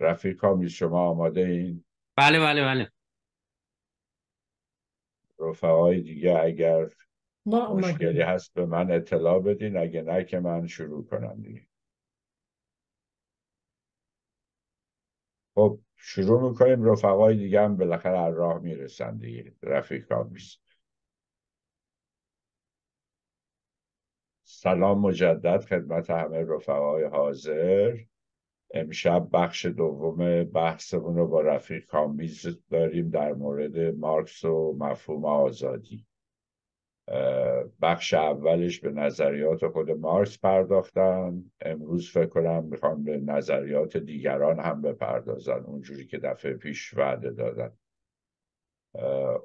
رفیق هم شما آماده این بله بله بله رفقای دیگه اگر مشکلی هست به من اطلاع بدین اگه نه که من شروع کنم دیگه خب شروع میکنیم رفقای دیگه هم بالاخره از راه میرسن دیگه رفیق میز سلام مجدد خدمت همه رفقای حاضر امشب بخش دوم بحثمون رو با رفیق کامیز داریم در مورد مارکس و مفهوم آزادی بخش اولش به نظریات خود مارکس پرداختن امروز فکر کنم میخوام به نظریات دیگران هم بپردازن اونجوری که دفعه پیش وعده دادن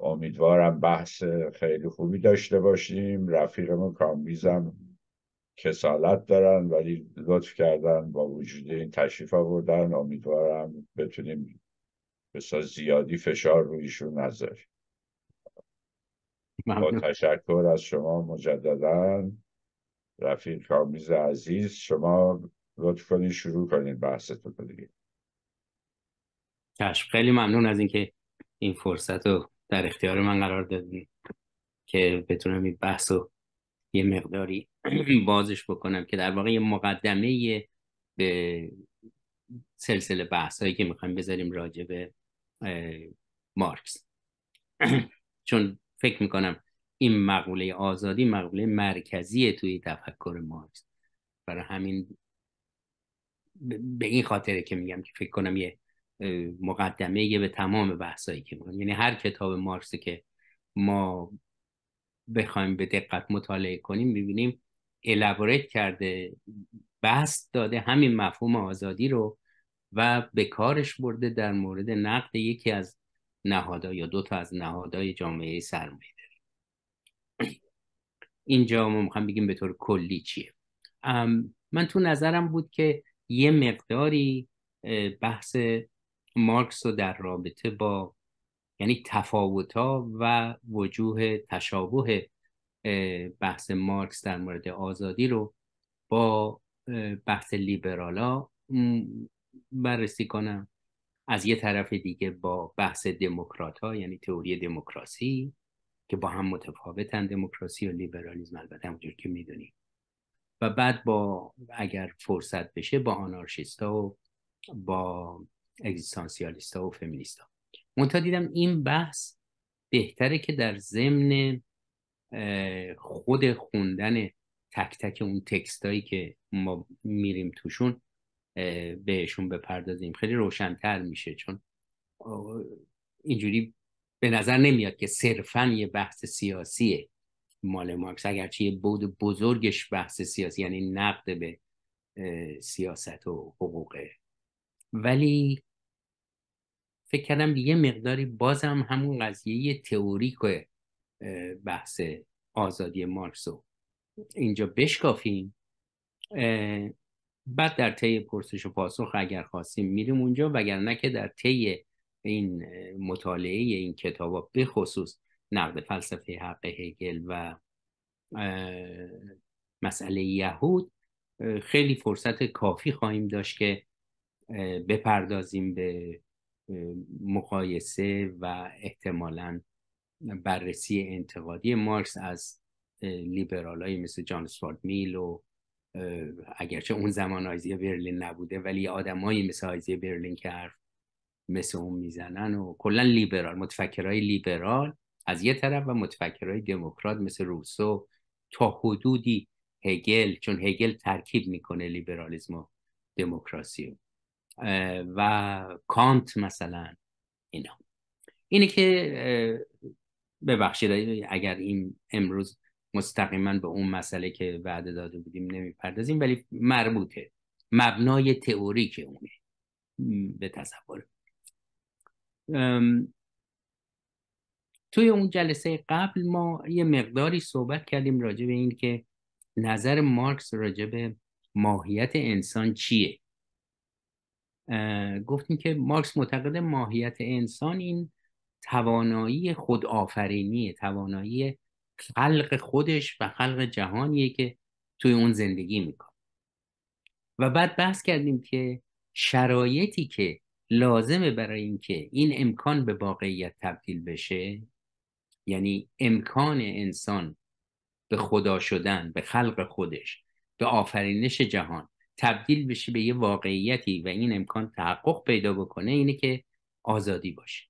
امیدوارم بحث خیلی خوبی داشته باشیم رفیقمون کامیزم. کسالت دارن ولی لطف کردن با وجود این تشریف آوردن امیدوارم بتونیم بسیار زیادی فشار رویشون نذاریم با تشکر از شما مجددا رفیق کامیز عزیز شما لطف کنید شروع کنید بحثتون دیگه چشم خیلی ممنون از اینکه این فرصت رو در اختیار من قرار دادید که بتونم این بحث رو یه مقداری بازش بکنم که در واقع یه مقدمه به سلسله بحثایی که میخوایم بذاریم راجع به مارکس چون فکر میکنم این مقوله آزادی مقوله مرکزی توی تفکر مارکس برای همین به این خاطره که میگم که فکر کنم یه مقدمه یه به تمام بحثایی که میگم یعنی هر کتاب مارکس که ما بخوایم به دقت مطالعه کنیم میبینیم الابوریت کرده بحث داده همین مفهوم آزادی رو و به کارش برده در مورد نقد یکی از نهادها یا دو تا از نهادهای جامعه سرمایه داری اینجا ما میخوام بگیم به طور کلی چیه من تو نظرم بود که یه مقداری بحث مارکس رو در رابطه با یعنی تفاوت ها و وجوه تشابه بحث مارکس در مورد آزادی رو با بحث لیبرالا بررسی کنم از یه طرف دیگه با بحث دموکرات ها یعنی تئوری دموکراسی که با هم متفاوتن دموکراسی و لیبرالیزم البته همونجور که میدونیم و بعد با اگر فرصت بشه با آنارشیستا و با اگزیستانسیالیستا و فمینیستا تا دیدم این بحث بهتره که در ضمن خود خوندن تک تک اون تکستایی که ما میریم توشون بهشون بپردازیم خیلی روشنتر میشه چون اینجوری به نظر نمیاد که صرفا یه بحث سیاسیه مال مارکس اگرچه یه بود بزرگش بحث سیاسی یعنی نقد به سیاست و حقوقه ولی فکر کردم یه مقداری بازم همون قضیه تئوریک بحث آزادی رو اینجا بشکافیم بعد در طی پرسش و پاسخ اگر خواستیم میریم اونجا وگرنه که در طی این مطالعه این کتاب ها به خصوص نقد فلسفه حق هگل و مسئله یهود خیلی فرصت کافی خواهیم داشت که بپردازیم به مقایسه و احتمالا بررسی انتقادی مارکس از لیبرالایی مثل جان سوارد میل و اگرچه اون زمان آیزی برلین نبوده ولی آدمایی مثل آیزی برلین که حرف مثل اون میزنن و کلا لیبرال متفکرهای لیبرال از یه طرف و متفکرهای دموکرات مثل روسو تا حدودی هگل چون هگل ترکیب میکنه لیبرالیزم و دموکراسی و کانت مثلا اینا اینه که ببخشید اگر این امروز مستقیما به اون مسئله که وعده داده بودیم نمیپردازیم ولی مربوطه مبنای تئوریک اونه به تصور توی اون جلسه قبل ما یه مقداری صحبت کردیم راجع به این که نظر مارکس راجع به ماهیت انسان چیه گفتیم که مارکس معتقد ماهیت انسان این توانایی خودآفرینی توانایی خلق خودش و خلق جهانیه که توی اون زندگی میکنه و بعد بحث کردیم که شرایطی که لازمه برای اینکه این امکان به واقعیت تبدیل بشه یعنی امکان انسان به خدا شدن به خلق خودش به آفرینش جهان تبدیل بشه به یه واقعیتی و این امکان تحقق پیدا بکنه اینه که آزادی باشه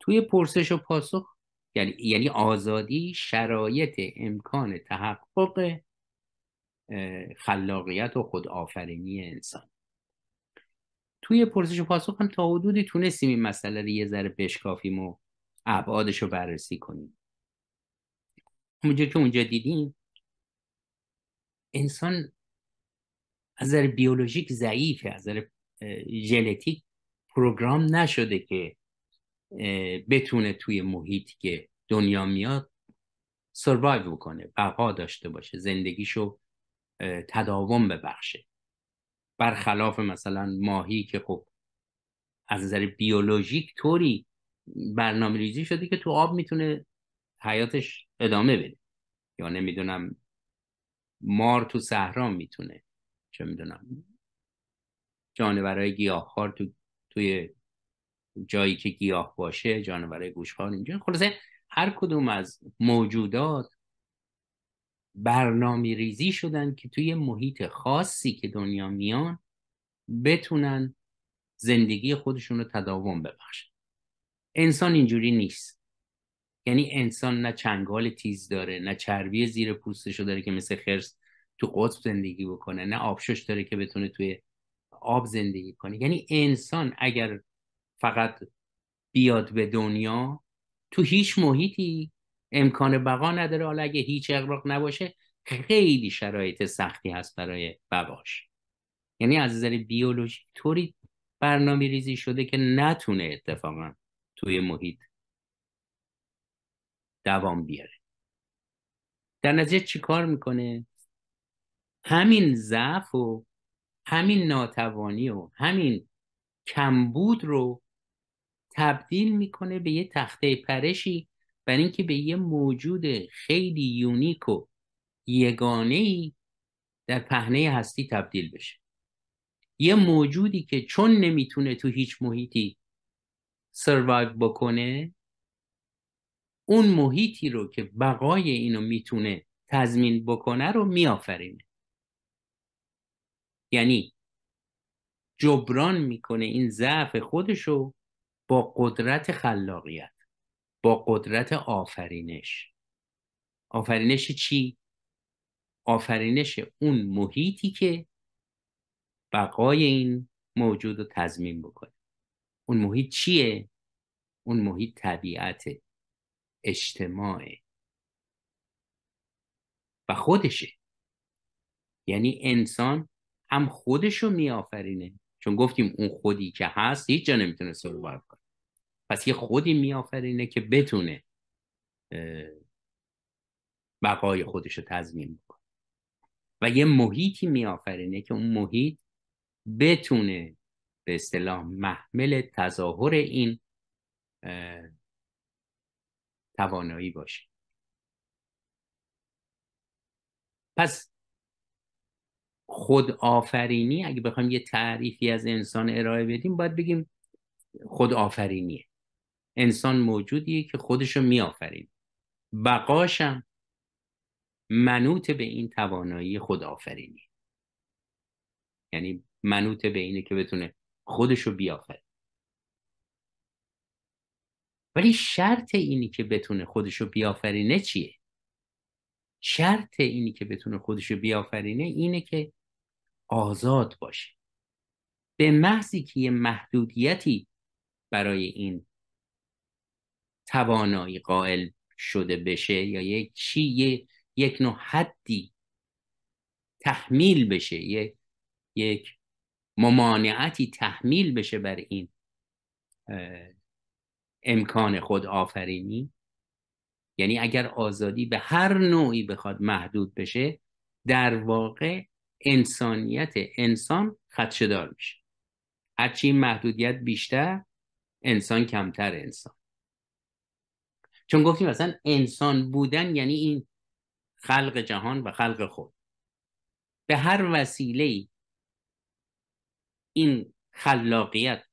توی پرسش و پاسخ یعنی, یعنی آزادی شرایط امکان تحقق خلاقیت و خودآفرینی انسان توی پرسش و پاسخ هم تا حدودی تونستیم این مسئله رو یه ذره بشکافیم و ابعادش رو بررسی کنیم اونجا که اونجا دیدیم انسان از نظر بیولوژیک ضعیفه از نظر ژنتیک پروگرام نشده که بتونه توی محیطی که دنیا میاد سروایو بکنه بقا داشته باشه زندگیشو تداوم ببخشه برخلاف مثلا ماهی که خب از نظر بیولوژیک طوری برنامه ریزی شده که تو آب میتونه حیاتش ادامه بده یا نمیدونم مار تو صحرا میتونه چه میدونم جانورای گیاهخوار تو توی جایی که گیاه باشه جانورای گوشخوار اینجا خلاصه هر کدوم از موجودات برنامه ریزی شدن که توی محیط خاصی که دنیا میان بتونن زندگی خودشون رو تداوم ببخشن انسان اینجوری نیست یعنی انسان نه چنگال تیز داره نه چربی زیر پوستشو داره که مثل خرس تو قطب زندگی بکنه نه آبشش داره که بتونه توی آب زندگی کنه یعنی انسان اگر فقط بیاد به دنیا تو هیچ محیطی امکان بقا نداره حالا اگه هیچ اقراق نباشه خیلی شرایط سختی هست برای بقاش یعنی از نظر بیولوژی طوری برنامه ریزی شده که نتونه اتفاقا توی محیط دوام بیاره در نتیجه کار میکنه همین ضعف و همین ناتوانی و همین کمبود رو تبدیل میکنه به یه تخته پرشی برای اینکه به یه موجود خیلی یونیک و یگانه ای در پهنه هستی تبدیل بشه یه موجودی که چون نمیتونه تو هیچ محیطی سروایو بکنه اون محیطی رو که بقای اینو میتونه تضمین بکنه رو میآفرینه یعنی جبران میکنه این ضعف خودش رو با قدرت خلاقیت با قدرت آفرینش آفرینش چی آفرینش اون محیطی که بقای این موجود رو تضمین بکنه اون محیط چیه اون محیط طبیعته اجتماع و خودشه یعنی انسان هم خودشو میآفرینه چون گفتیم اون خودی که هست هیچ جا نمیتونه سروایو کنه پس یه خودی میآفرینه که بتونه بقای خودش رو تضمین بکنه و یه محیطی میآفرینه که اون محیط بتونه به اصطلاح محمل تظاهر این توانایی باشه پس خود آفرینی اگه بخوایم یه تعریفی از انسان ارائه بدیم باید بگیم خود آفرینیه انسان موجودیه که خودش رو آفرین. بقاشم منوط به این توانایی خود آفرینی یعنی منوط به اینه که بتونه خودش رو ولی شرط اینی که بتونه خودشو بیافرینه چیه شرط اینی که بتونه خودشو بیافرینه اینه که آزاد باشه به محضی که یه محدودیتی برای این توانایی قائل شده بشه یا یک چی یک نوع حدی تحمیل بشه یک یک ممانعتی تحمیل بشه بر این امکان خود آفرینی یعنی اگر آزادی به هر نوعی بخواد محدود بشه در واقع انسانیت انسان خدشدار میشه هرچی این محدودیت بیشتر انسان کمتر انسان چون گفتیم مثلا انسان بودن یعنی این خلق جهان و خلق خود به هر وسیله این خلاقیت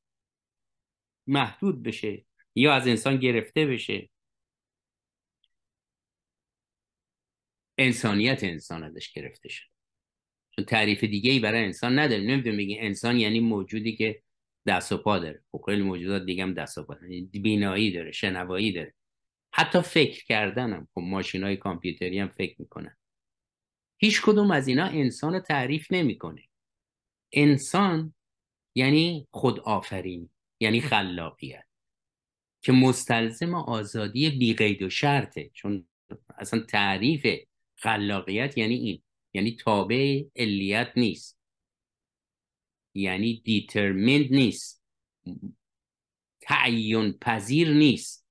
محدود بشه یا از انسان گرفته بشه انسانیت انسان ازش گرفته شد چون تعریف دیگه ای برای انسان نداریم نمیدون بگیم انسان یعنی موجودی که دست و پا داره خب موجودات دیگه هم دست و پا داره یعنی بینایی داره شنوایی داره حتی فکر کردنم هم خب ماشین های کامپیوتری هم فکر میکنن هیچ کدوم از اینا انسان رو تعریف نمیکنه انسان یعنی خودآفرین، یعنی خلاقیت که مستلزم آزادی بی قید و شرطه چون اصلا تعریف خلاقیت یعنی این یعنی تابع علیت نیست یعنی دیترمیند نیست تعین پذیر نیست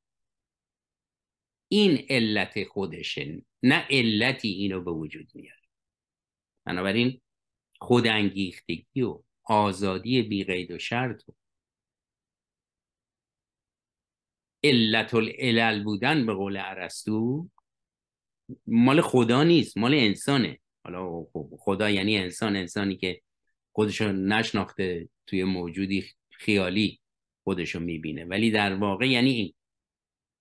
این علت خودشه نه علتی اینو به وجود میاد بنابراین خودانگیختگی و آزادی بی قید و شرط علت العلل بودن به قول عرستو مال خدا نیست مال انسانه حالا خب، خدا یعنی انسان انسانی که خودشو نشناخته توی موجودی خیالی خودشو میبینه ولی در واقع یعنی این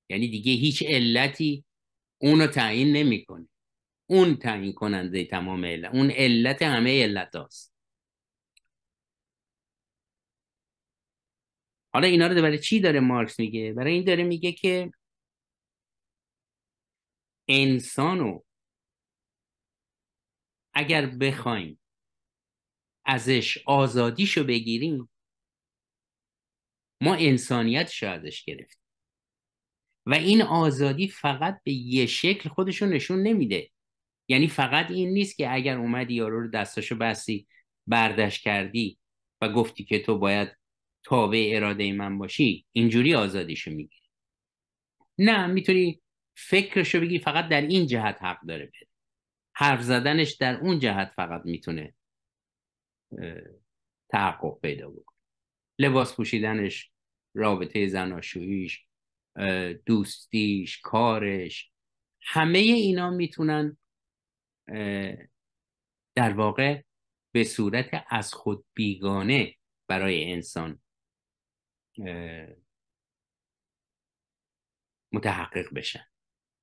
یعنی دیگه هیچ علتی اونو تعیین نمیکنه اون تعیین کننده تمام علت اون علت همه علت هاست حالا اینا رو برای چی داره مارکس میگه برای این داره میگه که انسانو اگر بخوایم ازش آزادیشو بگیریم ما انسانیتش رو ازش گرفتیم و این آزادی فقط به یه شکل خودشو نشون نمیده یعنی فقط این نیست که اگر اومدی یارو رو دستاشو بستی بردش کردی و گفتی که تو باید تابع اراده من باشی اینجوری آزادیشو میگی نه میتونی فکرشو بگی فقط در این جهت حق داره بره حرف زدنش در اون جهت فقط میتونه تحقق پیدا بکنه لباس پوشیدنش رابطه زناشوییش دوستیش کارش همه اینا میتونن در واقع به صورت از خود بیگانه برای انسان متحقق بشن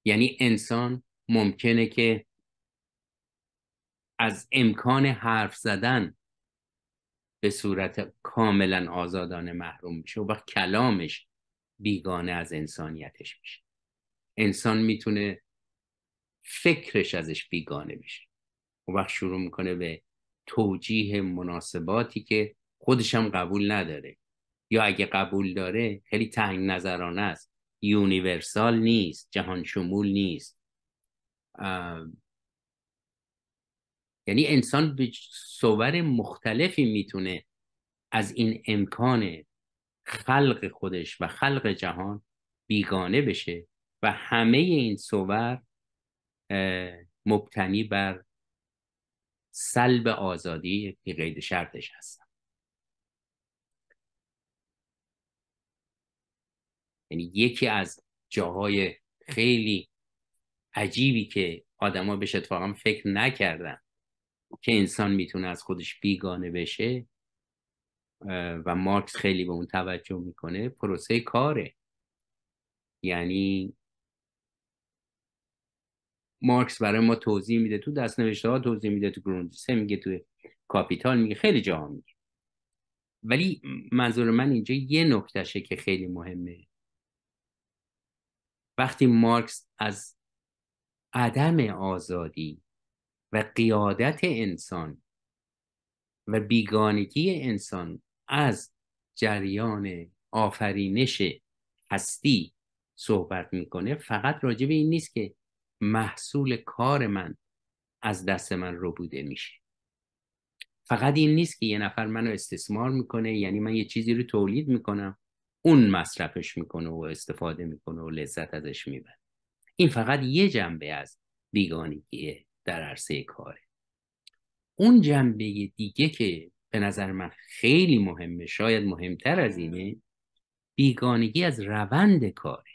یعنی انسان ممکنه که از امکان حرف زدن به صورت کاملا آزادانه محروم میشه و وقت کلامش بیگانه از انسانیتش میشه انسان میتونه فکرش ازش بیگانه بشه و وقت شروع میکنه به توجیه مناسباتی که خودش قبول نداره یا اگه قبول داره خیلی تنگ نظرانه است یونیورسال نیست جهان شمول نیست یعنی انسان به صور مختلفی میتونه از این امکان خلق خودش و خلق جهان بیگانه بشه و همه این صور مبتنی بر سلب آزادی که قید شرطش هست یعنی یکی از جاهای خیلی عجیبی که آدما بهش اتفاقا فکر نکردن که انسان میتونه از خودش بیگانه بشه و مارکس خیلی به اون توجه میکنه پروسه کاره یعنی مارکس برای ما توضیح میده تو دست نوشته ها توضیح میده تو گروندیسه میگه تو کاپیتال میگه خیلی جاها میگه ولی منظور من اینجا یه نکتشه که خیلی مهمه وقتی مارکس از عدم آزادی و قیادت انسان و بیگانگی انسان از جریان آفرینش هستی صحبت میکنه فقط راجع به این نیست که محصول کار من از دست من رو بوده میشه فقط این نیست که یه نفر منو استثمار میکنه یعنی من یه چیزی رو تولید میکنم اون مصرفش میکنه و استفاده میکنه و لذت ازش میبره این فقط یه جنبه از بیگانگی در عرصه کاره اون جنبه دیگه که به نظر من خیلی مهمه شاید مهمتر از اینه بیگانگی از روند کاره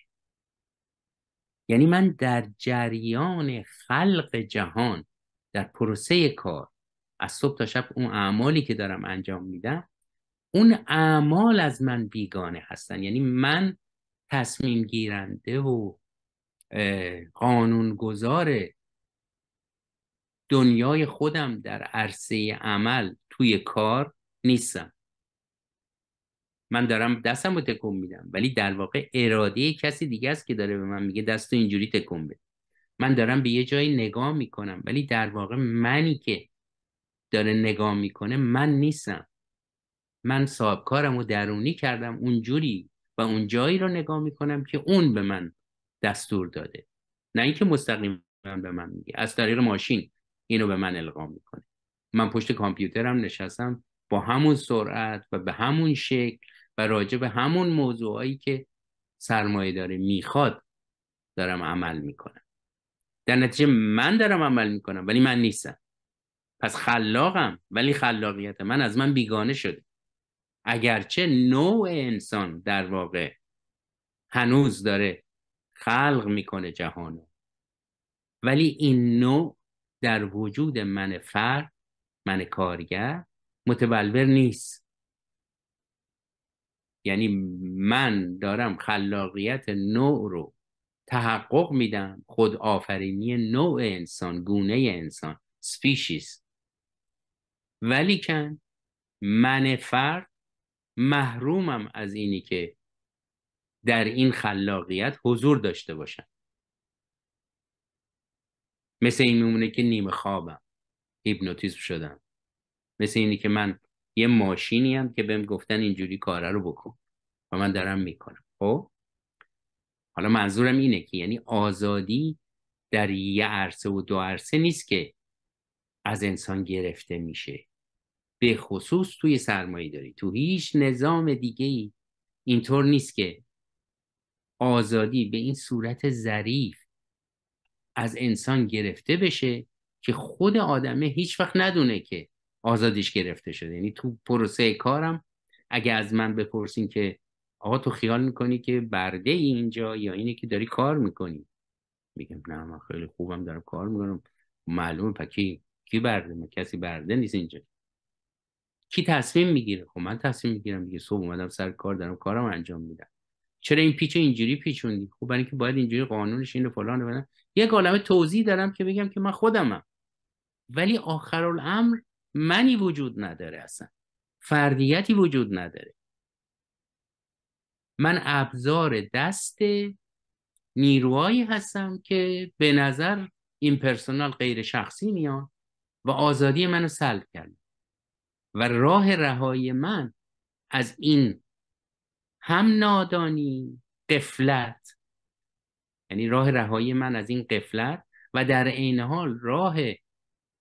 یعنی من در جریان خلق جهان در پروسه کار از صبح تا شب اون اعمالی که دارم انجام میدم اون اعمال از من بیگانه هستن یعنی من تصمیم گیرنده و قانون گذار دنیای خودم در عرصه عمل توی کار نیستم من دارم دستم رو تکون میدم ولی در واقع اراده کسی دیگه است که داره به من میگه دست اینجوری تکون بده من دارم به یه جایی نگاه میکنم ولی در واقع منی که داره نگاه میکنه من نیستم من صاحب کارم رو درونی کردم اونجوری و اون جایی رو نگاه میکنم که اون به من دستور داده نه اینکه مستقیما به من میگه از طریق ماشین اینو به من القا میکنه من پشت کامپیوترم نشستم با همون سرعت و به همون شکل و راجع به همون موضوعایی که سرمایه داره میخواد دارم عمل میکنم در نتیجه من دارم عمل میکنم ولی من نیستم پس خلاقم ولی خلاقیت من از من بیگانه شده اگرچه نوع انسان در واقع هنوز داره خلق میکنه جهانو ولی این نوع در وجود من فرد من کارگر متبلور نیست یعنی من دارم خلاقیت نوع رو تحقق میدم خود آفرینی نوع انسان گونه انسان ولی کن من فرد محرومم از اینی که در این خلاقیت حضور داشته باشم مثل این میمونه که نیمه خوابم هیپنوتیزم شدم مثل اینی که من یه ماشینی هم که بهم گفتن اینجوری کاره رو بکن و من دارم میکنم خب حالا منظورم اینه که یعنی آزادی در یه عرصه و دو عرصه نیست که از انسان گرفته میشه به خصوص توی سرمایه داری تو هیچ نظام دیگه ای اینطور نیست که آزادی به این صورت ظریف از انسان گرفته بشه که خود آدمه هیچ وقت ندونه که آزادیش گرفته شده یعنی تو پروسه کارم اگه از من بپرسین که آقا تو خیال میکنی که برده ای اینجا یا اینه که داری کار میکنی میگم نه من خیلی خوبم دارم کار میکنم معلومه پکی کی برده کسی برده نیست اینجا کی تصمیم میگیره خب من تصمیم میگیرم دیگه صبح اومدم سر کار دارم کارم انجام میدم چرا این پیچ اینجوری پیچوندی خب برای اینکه باید اینجوری قانونش اینو فلان بدن یک عالمه توضیح دارم که بگم که من خودمم ولی آخرالامر منی وجود نداره اصلا فردیتی وجود نداره من ابزار دست نیروهایی هستم که به نظر این پرسنال غیر شخصی میان و آزادی منو سلب کردن و راه رهایی من از این هم نادانی قفلت یعنی راه رهایی من از این قفلت و در عین حال راه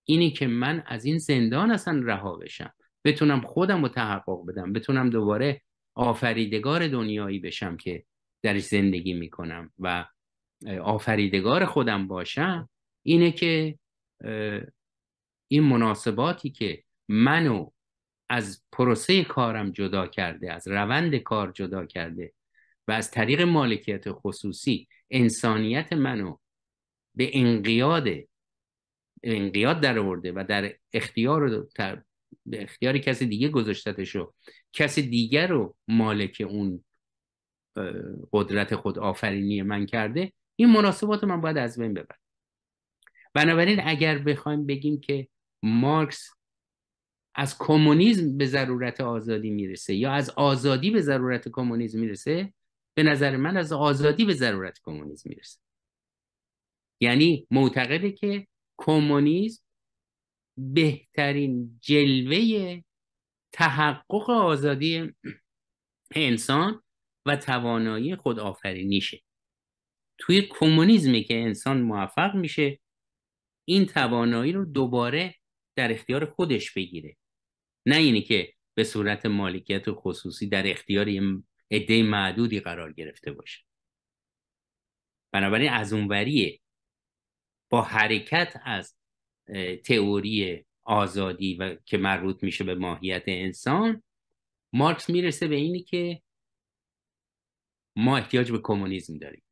اینی که من از این زندان اصلا رها بشم بتونم خودم رو تحقق بدم بتونم دوباره آفریدگار دنیایی بشم که درش زندگی میکنم و آفریدگار خودم باشم اینه که این مناسباتی که منو از پروسه کارم جدا کرده از روند کار جدا کرده و از طریق مالکیت خصوصی انسانیت منو به انقیاد انقیاد در و در اختیار در اختیار کسی دیگه گذاشتتش رو کسی دیگر رو مالک اون قدرت خود آفرینی من کرده این مناسبات من باید از بین ببرم بنابراین اگر بخوایم بگیم که مارکس از کمونیسم به ضرورت آزادی میرسه یا از آزادی به ضرورت کمونیسم میرسه به نظر من از آزادی به ضرورت کمونیسم میرسه یعنی معتقده که کمونیسم بهترین جلوه تحقق آزادی انسان و توانایی خود آفرینیشه توی کمونیزمی که انسان موفق میشه این توانایی رو دوباره در اختیار خودش بگیره نه اینی که به صورت مالکیت و خصوصی در اختیار عده معدودی قرار گرفته باشه بنابراین از اونوریه با حرکت از تئوری آزادی و که مربوط میشه به ماهیت انسان مارکس میرسه به اینی که ما احتیاج به کمونیسم داریم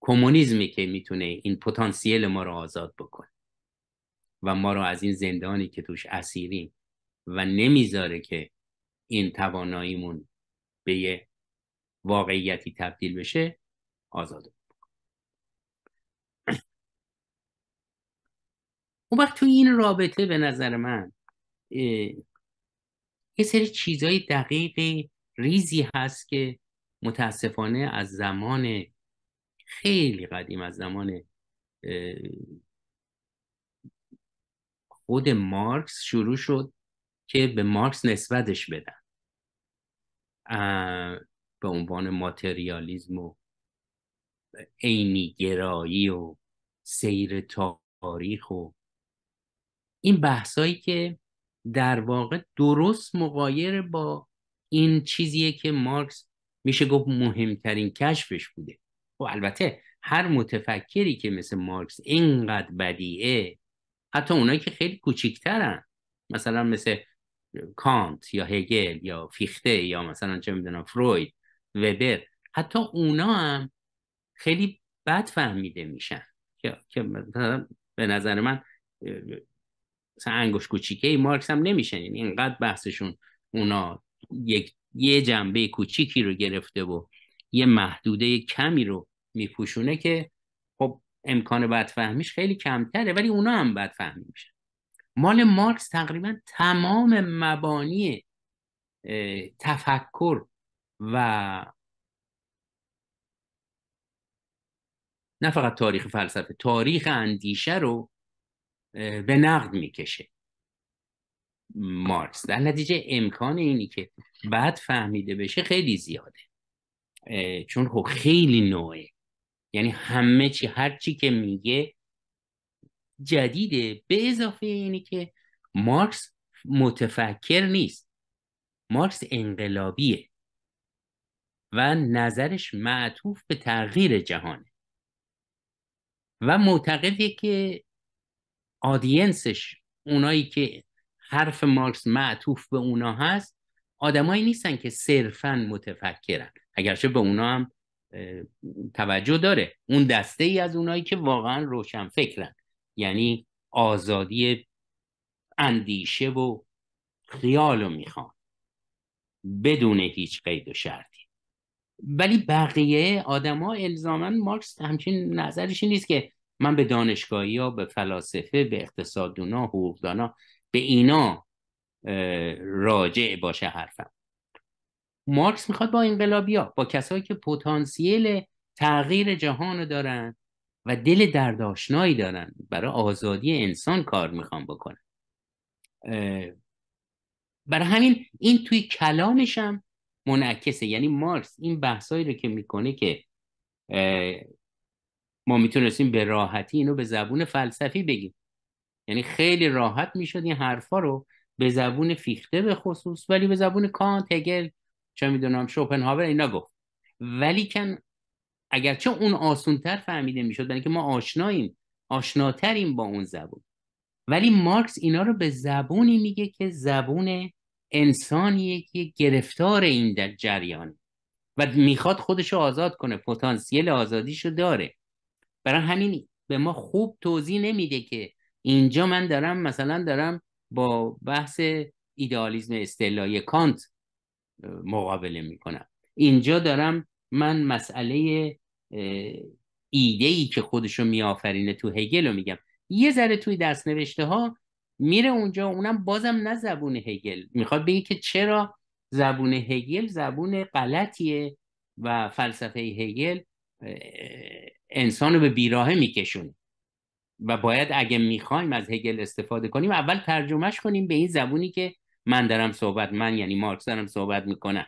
کمونیسمی که میتونه این پتانسیل ما رو آزاد بکنه و ما رو از این زندانی که توش اسیریم و نمیذاره که این تواناییمون به یه واقعیتی تبدیل بشه آزاده اون وقت تو این رابطه به نظر من یه سری چیزای دقیقی ریزی هست که متاسفانه از زمان خیلی قدیم از زمان خود مارکس شروع شد که به مارکس نسبتش بدن به عنوان ماتریالیزم و عینی گرایی و سیر تاریخ و این بحثایی که در واقع درست مقایر با این چیزیه که مارکس میشه گفت مهمترین کشفش بوده و خب البته هر متفکری که مثل مارکس اینقدر بدیعه حتی اونایی که خیلی کوچیکترن مثلا مثل کانت یا هگل یا فیخته یا مثلا چه میدونم فروید وبر حتی اونا هم خیلی بد فهمیده میشن که, به نظر من مثلا انگوش کوچیکه مارکس هم نمیشن یعنی اینقدر بحثشون اونا یک یه جنبه کوچیکی رو گرفته و یه محدوده کمی رو میپوشونه که خب امکان بدفهمیش خیلی کمتره ولی اونا هم بدفهمی میشن مال مارکس تقریبا تمام مبانی تفکر و نه فقط تاریخ فلسفه تاریخ اندیشه رو به نقد میکشه مارکس در نتیجه امکان اینی که بعد فهمیده بشه خیلی زیاده چون خب خیلی نوعه یعنی همه چی هر چی که میگه جدیده به اضافه اینه که مارکس متفکر نیست مارکس انقلابیه و نظرش معطوف به تغییر جهانه و معتقده که آدینسش اونایی که حرف مارکس معطوف به اونا هست آدمایی نیستن که صرفا متفکرن اگرچه به اونا هم توجه داره اون دسته ای از اونایی که واقعا روشن فکرن یعنی آزادی اندیشه و خیال رو میخوان بدون هیچ قید و شرطی ولی بقیه آدما الزاما مارکس همچین نظرش نیست که من به دانشگاهی ها به فلاسفه به اقتصادونا حقوقدانا به اینا راجع باشه حرفم مارکس میخواد با انقلابیا با کسایی که پتانسیل تغییر جهان رو دارن و دل درداشنایی دارن برای آزادی انسان کار میخوان بکنن برای همین این توی کلامش هم منعکسه یعنی مارس این بحثایی رو که میکنه که ما میتونستیم به راحتی اینو به زبون فلسفی بگیم یعنی خیلی راحت میشد این حرفا رو به زبون فیخته به خصوص ولی به زبون کانت هگل چه میدونم شوپنهاور اینا گفت ولی کن اگرچه اون آسونتر فهمیده میشد برای اینکه ما آشناییم آشناتریم با اون زبون ولی مارکس اینا رو به زبونی میگه که زبون انسانیه که گرفتار این در جریان و میخواد خودش رو آزاد کنه پتانسیل آزادیشو داره برای همین به ما خوب توضیح نمیده که اینجا من دارم مثلا دارم با بحث ایدئالیزم استعلای کانت مقابله میکنم اینجا دارم من مسئله ایده ای که خودشو میآفرینه تو هگل رو میگم یه ذره توی دست نوشته ها میره اونجا اونم بازم نه زبون هگل میخواد بگه که چرا زبون هگل زبون غلطیه و فلسفه هگل انسان رو به بیراهه میکشونه و باید اگه میخوایم از هگل استفاده کنیم اول ترجمهش کنیم به این زبونی که من دارم صحبت من یعنی مارکس دارم صحبت میکنم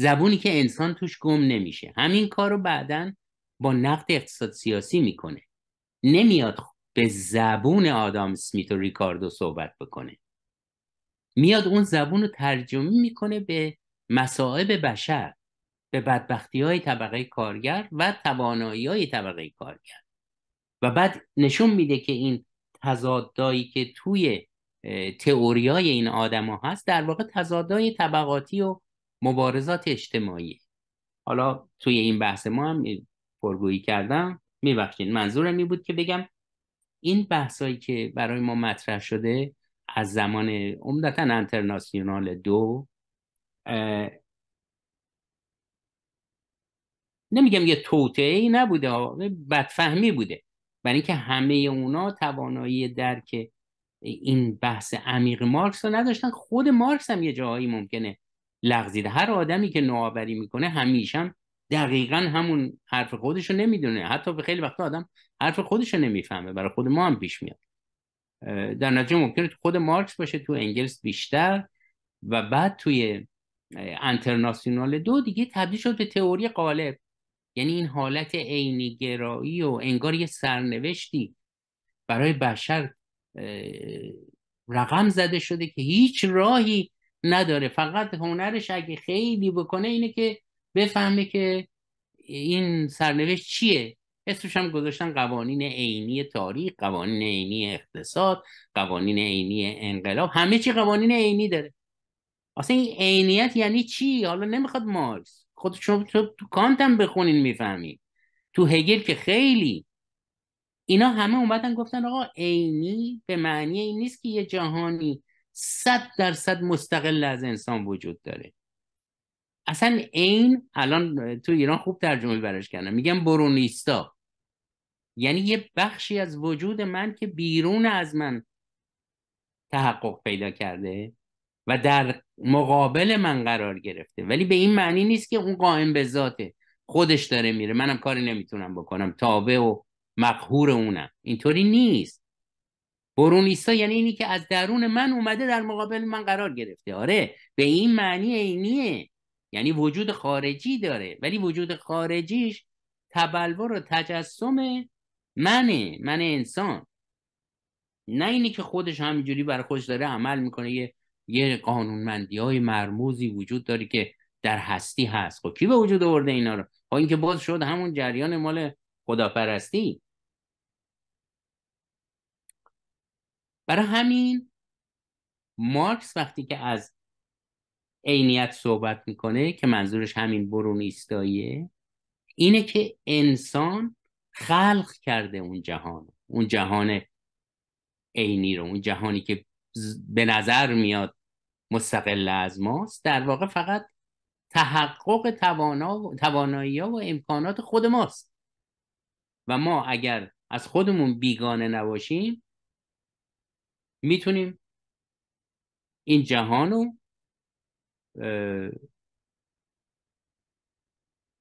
زبونی که انسان توش گم نمیشه همین کار رو بعدا با نقد اقتصاد سیاسی میکنه نمیاد به زبون آدم سمیت و ریکاردو صحبت بکنه میاد اون زبون رو ترجمه میکنه به مسائب بشر به بدبختی های طبقه کارگر و توانایی های طبقه کارگر و بعد نشون میده که این تضادایی که توی تئوریای این آدما هست در واقع تضادای طبقاتی و مبارزات اجتماعی حالا توی این بحث ما هم پرگویی کردم میبخشین منظورم این بود که بگم این بحثایی که برای ما مطرح شده از زمان عمدتا انترناسیونال دو نمیگم یه توطعه نبوده بدفهمی بوده برای اینکه همه اونا توانایی درک این بحث عمیق مارکس رو نداشتن خود مارکس هم یه جاهایی ممکنه لغزیده هر آدمی که نوآوری میکنه همیشه هم دقیقا همون حرف خودش رو نمیدونه حتی به خیلی وقت آدم حرف خودش رو نمیفهمه برای خود ما هم پیش میاد در نتیجه ممکنه تو خود مارکس باشه تو انگلس بیشتر و بعد توی انترناسیونال دو دیگه تبدیل شد به تئوری قالب یعنی این حالت عینی گرایی و انگار یه سرنوشتی برای بشر رقم زده شده که هیچ راهی نداره فقط هنرش اگه خیلی بکنه اینه که بفهمه که این سرنوشت چیه اسمش هم گذاشتن قوانین عینی تاریخ قوانین عینی اقتصاد قوانین عینی انقلاب همه چی قوانین عینی داره اصلا این عینیت یعنی چی حالا نمیخواد مارکس خود تو, تو کانت بخونین میفهمید تو هگل که خیلی اینا همه اومدن گفتن آقا عینی به معنی این نیست که یه جهانی صد درصد مستقل از انسان وجود داره اصلا عین الان تو ایران خوب ترجمه براش کردم میگم برونیستا یعنی یه بخشی از وجود من که بیرون از من تحقق پیدا کرده و در مقابل من قرار گرفته ولی به این معنی نیست که اون قائم به ذاته خودش داره میره منم کاری نمیتونم بکنم تابع و مقهور اونم اینطوری نیست برونیستا یعنی اینی که از درون من اومده در مقابل من قرار گرفته آره به این معنی عینیه یعنی وجود خارجی داره ولی وجود خارجیش تبلور و تجسم منه من انسان نه اینی که خودش همینجوری برای خودش داره عمل میکنه یه یه قانونمندی های مرموزی وجود داره که در هستی هست خب کی به وجود آورده اینا رو با خب اینکه باز شد همون جریان مال خداپرستی برای همین مارکس وقتی که از عینیت صحبت میکنه که منظورش همین برون ایستاییه اینه که انسان خلق کرده اون جهان اون جهان عینی رو اون جهانی که به نظر میاد مستقل از ماست در واقع فقط تحقق توانا... توانایی ها و امکانات خود ماست و ما اگر از خودمون بیگانه نباشیم میتونیم این جهان رو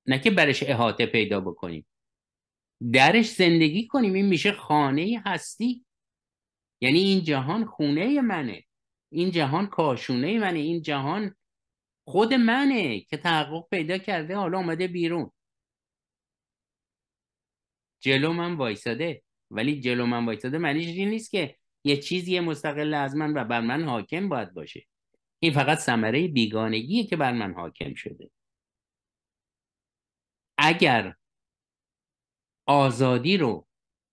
نه که برش احاطه پیدا بکنیم درش زندگی کنیم این میشه خانه هستی یعنی این جهان خونه منه این جهان کاشونه منه این جهان خود منه که تحقق پیدا کرده حالا آمده بیرون جلو من وایساده ولی جلو من وایساده معنیش این نیست که یه چیزی مستقل از من و بر من حاکم باید باشه این فقط ثمره بیگانگیه که بر من حاکم شده اگر آزادی رو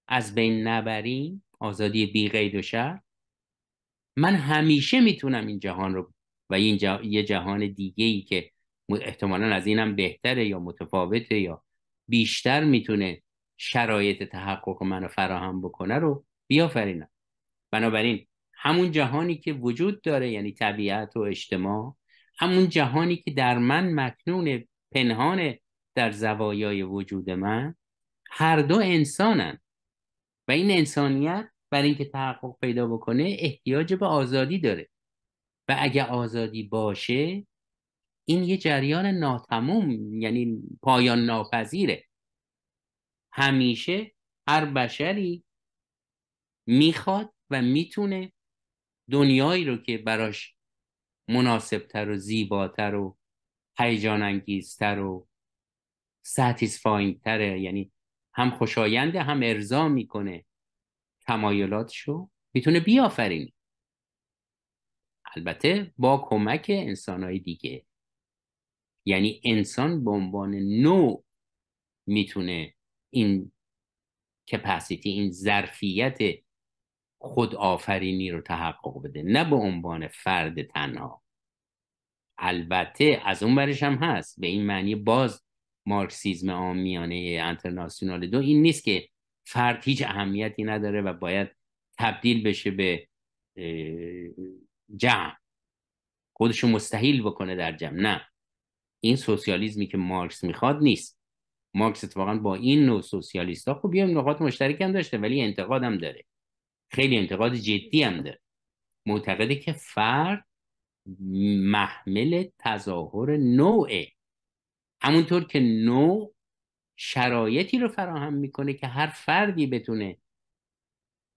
از بین نبریم آزادی بی قید و شر من همیشه میتونم این جهان رو و این یه جهان دیگه ای که احتمالا از اینم بهتره یا متفاوته یا بیشتر میتونه شرایط تحقق منو فراهم بکنه رو بیافرینم بنابراین همون جهانی که وجود داره یعنی طبیعت و اجتماع همون جهانی که در من مکنون پنهان در زوایای وجود من هر دو انسانن و این انسانیت برای اینکه تحقق پیدا بکنه احتیاج به آزادی داره و اگه آزادی باشه این یه جریان ناتموم یعنی پایان ناپذیره همیشه هر بشری میخواد و میتونه دنیایی رو که براش مناسبتر و زیباتر و هیجان انگیزتر و ساتیسفاینگ یعنی هم خوشاینده هم ارضا میکنه تمایلاتشو میتونه بیافرینه البته با کمک انسانهای دیگه یعنی انسان به عنوان نوع میتونه این کپاسیتی این ظرفیت خودآفرینی رو تحقق بده نه به عنوان فرد تنها البته از اون برش هم هست به این معنی باز مارکسیزم آمیانه انترناسیونال دو این نیست که فرد هیچ اهمیتی نداره و باید تبدیل بشه به جمع خودشو مستحیل بکنه در جمع نه این سوسیالیزمی که مارکس میخواد نیست مارکس اتفاقا با این نوع سوسیالیست ها خب یه نقاط مشترک هم داشته ولی انتقادم داره خیلی انتقاد جدی هم داره معتقده که فرد محمل تظاهر نوعه همونطور که نوع شرایطی رو فراهم میکنه که هر فردی بتونه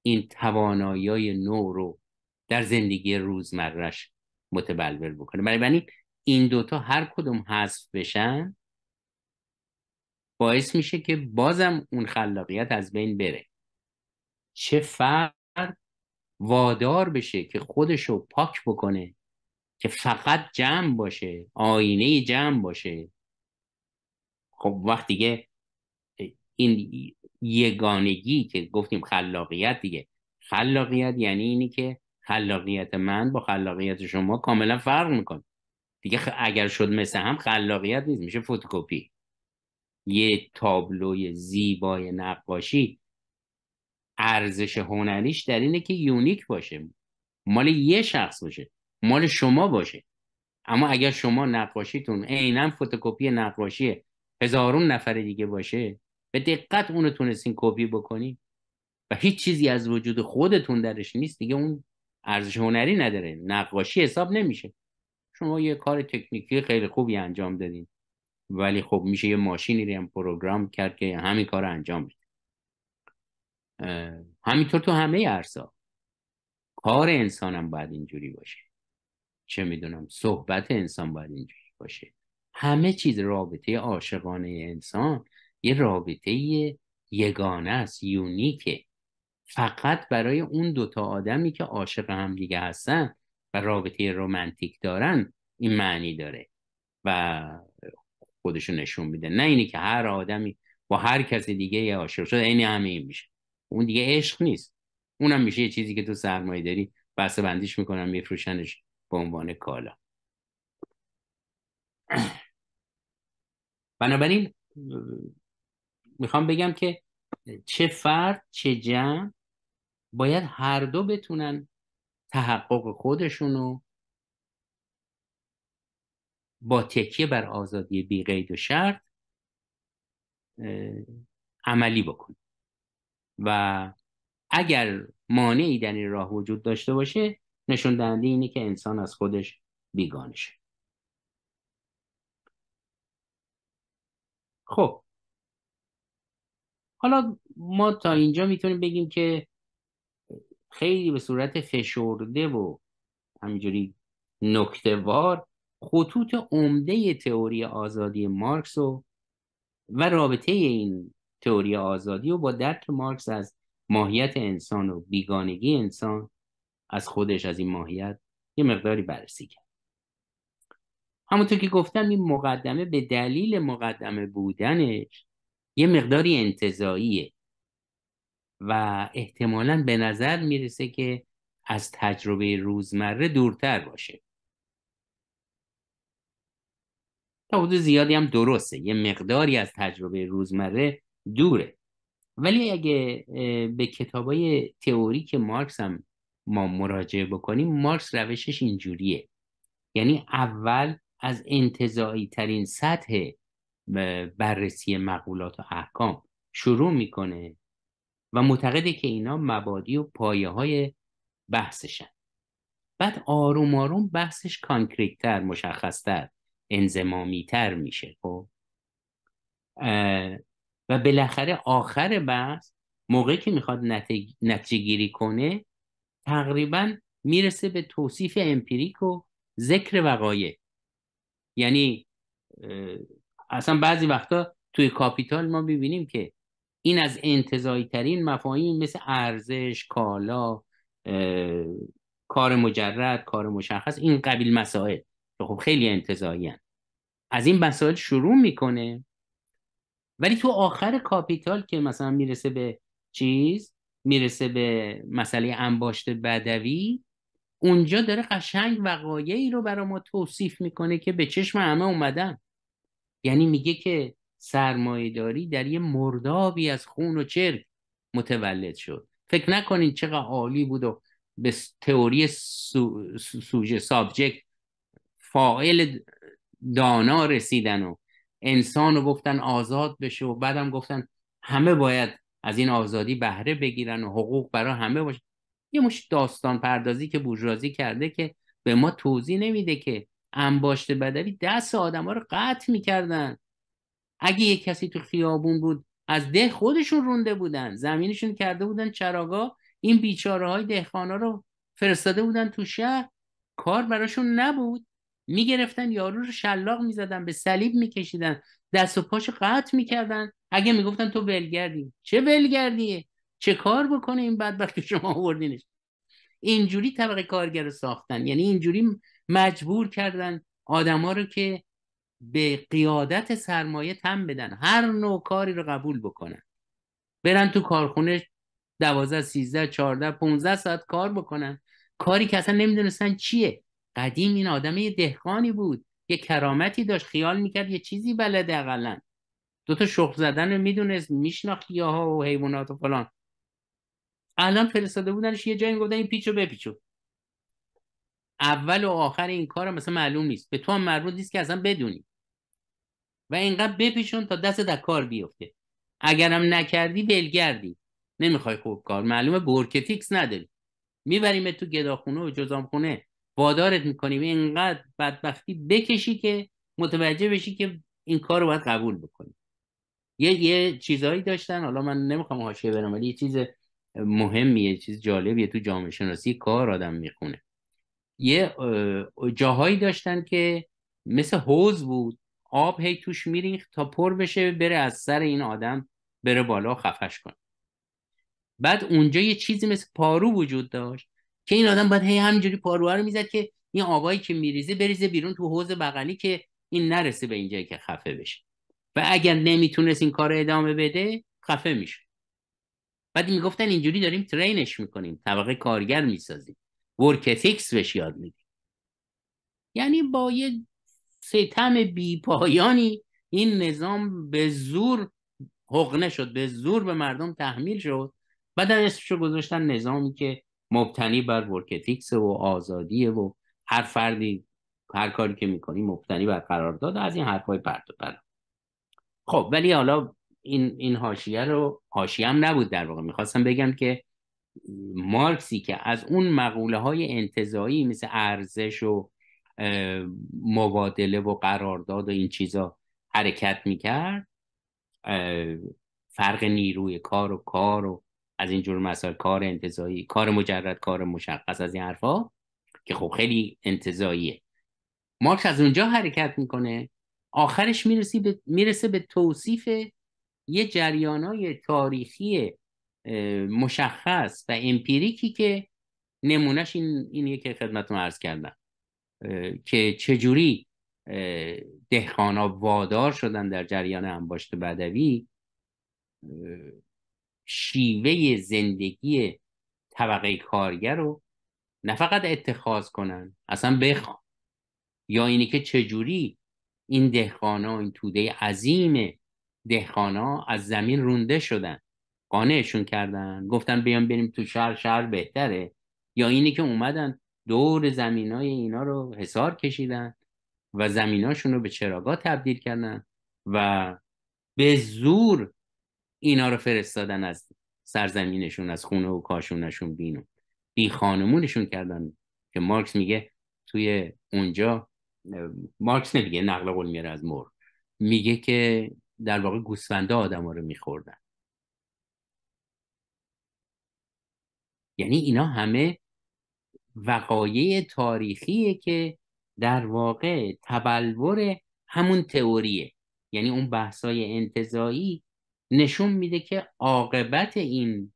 این توانایی نوع رو در زندگی روزمرش متبلور بکنه بنابراین این دوتا هر کدوم حذف بشن باعث میشه که بازم اون خلاقیت از بین بره چه فرد وادار بشه که خودشو پاک بکنه که فقط جمع باشه آینه جمع باشه خب وقتی دیگه این یگانگی که گفتیم خلاقیت دیگه خلاقیت یعنی اینی که خلاقیت من با خلاقیت شما کاملا فرق میکنه دیگه اگر شد مثل هم خلاقیت نیست میشه فوتوکوپی یه تابلوی زیبای نقاشی ارزش هنریش در اینه که یونیک باشه مال یه شخص باشه مال شما باشه اما اگر شما نقاشیتون عینا فتوکپی نقاشی هزارون نفر دیگه باشه به دقت اونو تونستین کپی بکنی و هیچ چیزی از وجود خودتون درش نیست دیگه اون ارزش هنری نداره نقاشی حساب نمیشه شما یه کار تکنیکی خیلی خوبی انجام دادین ولی خب میشه یه ماشینی رو پروگرام کرد که همین کار انجام بده همینطور تو همه ارسا کار انسانم باید اینجوری باشه چه میدونم صحبت انسان باید اینجوری باشه همه چیز رابطه عاشقانه انسان یه رابطه یگانه است یونیکه فقط برای اون دوتا آدمی که عاشق هم دیگه هستن و رابطه رومنتیک دارن این معنی داره و خودشو نشون میده نه اینی که هر آدمی با هر کسی دیگه یه عاشق شد عین همه میشه اون دیگه عشق نیست اونم میشه یه چیزی که تو سرمایه داری بسته بندیش میکنن میفروشنش به عنوان کالا بنابراین میخوام بگم که چه فرد چه جمع باید هر دو بتونن تحقق خودشونو با تکیه بر آزادی بیقید و شرط عملی بکنن و اگر مانعی در این راه وجود داشته باشه نشون دهنده اینه که انسان از خودش بیگانه شه خب حالا ما تا اینجا میتونیم بگیم که خیلی به صورت فشرده و همینجوری نکتهوار خطوط عمده تئوری آزادی مارکس و و رابطه این تئوری آزادی و با درک مارکس از ماهیت انسان و بیگانگی انسان از خودش از این ماهیت یه مقداری بررسی کرد همونطور که گفتم این مقدمه به دلیل مقدمه بودنش یه مقداری انتظاییه و احتمالا به نظر میرسه که از تجربه روزمره دورتر باشه تا حدود زیادی هم درسته یه مقداری از تجربه روزمره دوره ولی اگه به کتابای که مارکس هم ما مراجعه بکنیم مارکس روشش اینجوریه یعنی اول از انتظاعی ترین سطح بررسی مقولات و احکام شروع میکنه و معتقده که اینا مبادی و پایه های بحثشن بعد آروم آروم بحثش کانکریتتر مشخصتر انزمامیتر میشه خب و بالاخره آخر بحث موقعی که میخواد نتیجه گیری کنه تقریبا میرسه به توصیف امپیریک و ذکر وقایع یعنی اصلا بعضی وقتا توی کاپیتال ما ببینیم که این از انتظایی ترین مفاهیم مثل ارزش کالا کار مجرد کار مشخص این قبیل مسائل خب خیلی انتظایی از این مسائل شروع میکنه ولی تو آخر کاپیتال که مثلا میرسه به چیز میرسه به مسئله انباشت بدوی اونجا داره قشنگ وقایعی رو برای ما توصیف میکنه که به چشم همه اومدن یعنی میگه که سرمایهداری در یه مردابی از خون و چرک متولد شد فکر نکنین چقدر عالی بود و به تئوری سوژه سابجکت فاعل دانا رسیدن و انسان رو گفتن آزاد بشه و بعدم گفتن همه باید از این آزادی بهره بگیرن و حقوق برای همه باشه یه مش داستان پردازی که بوجرازی کرده که به ما توضیح نمیده که انباشت بدوی دست ها رو قطع میکردن اگه یه کسی تو خیابون بود از ده خودشون رونده بودن زمینشون کرده بودن چراغا این بیچاره های دهخانا رو فرستاده بودن تو شهر کار براشون نبود میگرفتن یارو رو شلاق میزدن به صلیب میکشیدن دست و پاش قطع میکردن اگه میگفتن تو ولگردی چه بلگردیه چه کار بکنه این بدبخت که شما آوردینش اینجوری طبقه کارگر ساختن یعنی اینجوری مجبور کردن آدما رو که به قیادت سرمایه تم بدن هر نوع کاری رو قبول بکنن برن تو کارخونه دوازده سیزده چارده 15 ساعت کار بکنن کاری که اصلا نمیدونستن چیه قدیم این آدم یه دهقانی بود یه کرامتی داشت خیال میکرد یه چیزی بلده اقلا دوتا شخ زدن رو میدونست میشناخت گیاها و حیوانات و فلان الان فرستاده بودنش یه جایی گفتن این پیچو بپیچو اول و آخر این کار مثلا معلوم نیست به تو هم مربوط نیست که اصلا بدونی و اینقدر بپیشون تا دست در کار بیفته اگرم نکردی بلگردی نمیخوای خوب کار معلومه برکتیکس نداری میبریم تو گداخونه و خونه وادارت میکنیم اینقدر بدبختی بکشی که متوجه بشی که این کار رو باید قبول بکنی یه یه چیزهایی داشتن حالا من نمیخوام حاشیه برم ولی یه چیز مهمیه چیز جالبیه تو جامعه شناسی کار آدم میخونه یه جاهایی داشتن که مثل حوز بود آب هی توش میریخت تا پر بشه بره از سر این آدم بره بالا خفش کنه بعد اونجا یه چیزی مثل پارو وجود داشت که این آدم باید هی همینجوری پاروها میزد که این آبایی که میریزه بریزه بیرون تو حوض بغلی که این نرسه به اینجایی که خفه بشه و اگر نمیتونست این کار ادامه بده خفه میشه بعد میگفتن اینجوری داریم ترینش میکنیم طبقه کارگر میسازیم ورکتیکس فیکس بهش یاد میدیم یعنی با یه ستم بیپایانی این نظام به زور حقنه شد به زور به مردم تحمیل شد بعد اسمشو گذاشتن نظامی که مبتنی بر ورکتیکس و آزادیه و هر فردی هر کاری که میکنی مبتنی بر قرارداد از این حرفای پرت و خب ولی حالا این این حاشیه رو حاشیه هم نبود در واقع میخواستم بگم که مارکسی که از اون مقوله های انتظایی مثل ارزش و مبادله و قرارداد و این چیزا حرکت میکرد فرق نیروی کار و کار و از جور مسائل کار انتظایی کار مجرد کار مشخص از این حرفها که خب خیلی انتظاییه مارکس از اونجا حرکت میکنه آخرش میرسی به، میرسه به توصیف یه جریان های تاریخی مشخص و امپیریکی که نمونهش این اینیه که خدمتتون عرض کردم که چجوری ها وادار شدن در جریان انباشت بدوی شیوه زندگی طبقه کارگر رو نه فقط اتخاذ کنن اصلا بخوان یا اینه که چجوری این دهخانا این توده عظیم دهخانا از زمین رونده شدن قانعشون کردن گفتن بیان بریم تو شهر شهر بهتره یا اینه که اومدن دور زمینای اینا رو حسار کشیدن و زمیناشون رو به چراگاه تبدیل کردن و به زور اینا رو فرستادن از سرزمینشون از خونه و کاشونشون بینون بی خانمونشون کردن که مارکس میگه توی اونجا مارکس نمیگه نقل قول میاره از مور میگه که در واقع گوسفنده آدم ها رو میخوردن یعنی اینا همه وقایع تاریخیه که در واقع تبلور همون تئوریه یعنی اون بحثای انتظایی نشون میده که عاقبت این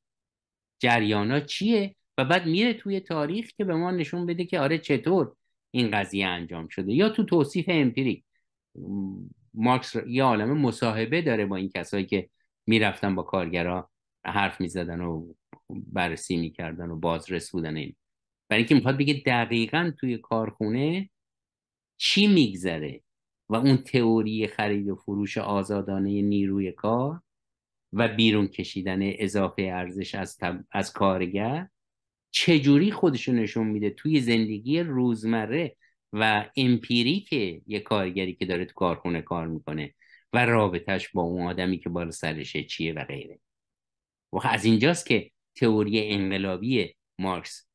ها چیه و بعد میره توی تاریخ که به ما نشون بده که آره چطور این قضیه انجام شده یا تو توصیف امپیریک مارکس یه عالم مصاحبه داره با این کسایی که میرفتن با کارگرا حرف میزدن و بررسی میکردن و بازرس بودن این برای اینکه میخواد بگه دقیقا توی کارخونه چی میگذره و اون تئوری خرید و فروش آزادانه نیروی کار و بیرون کشیدن اضافه ارزش از, از کارگر چجوری خودشون نشون میده توی زندگی روزمره و که یه کارگری که داره تو کارخونه کار میکنه و رابطهش با اون آدمی که بالا سرشه چیه و غیره و از اینجاست که تئوری انقلابی مارکس